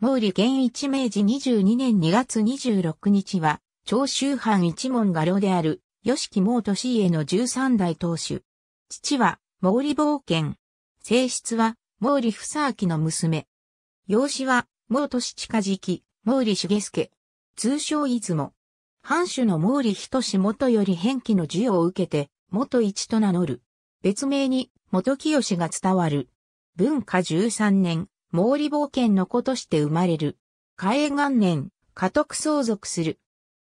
毛利元一明治22年2月26日は、長州藩一門画廊である、吉木毛利家の13代当主。父は、毛利冒険。性質は、毛利房明の娘。養子は、毛利近直、毛利重助。通称出雲。藩主の毛利仁元より変気の授与を受けて、元一と名乗る。別名に、元清が伝わる。文化13年、毛利冒険の子として生まれる。嘉永元年、家督相続する。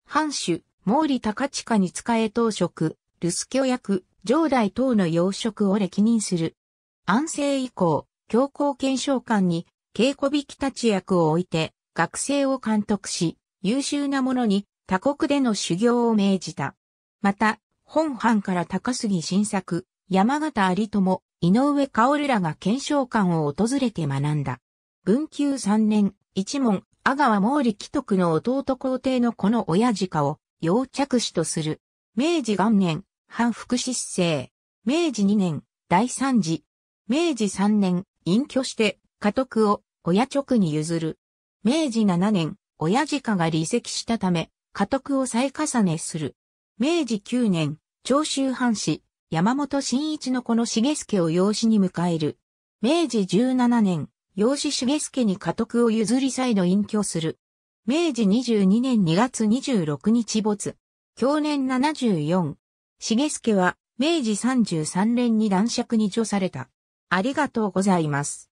藩主、毛利高近に仕え当職、留守居役、上代等の要職を歴任する。安政以降、教皇検証官に稽古引き立ち役を置いて、学生を監督し、優秀な者に他国での修行を命じた。また、本藩から高杉晋作、山形有友、井上薫らが検証館を訪れて学んだ。文久3年、一門、阿川毛利貴徳の弟皇帝のこの親鹿を、要着手とする。明治元年、反復失政。明治2年、大三次。明治3年、隠居して、家督を、親直に譲る。明治7年、親鹿が離席したため、家督を再重ねする。明治9年、長州藩士、山本新一の子の重助を養子に迎える。明治17年、養子重助に家督を譲り再度隠居する。明治22年2月26日没。去年74。重助は、明治33年に男爵に除された。ありがとうございます。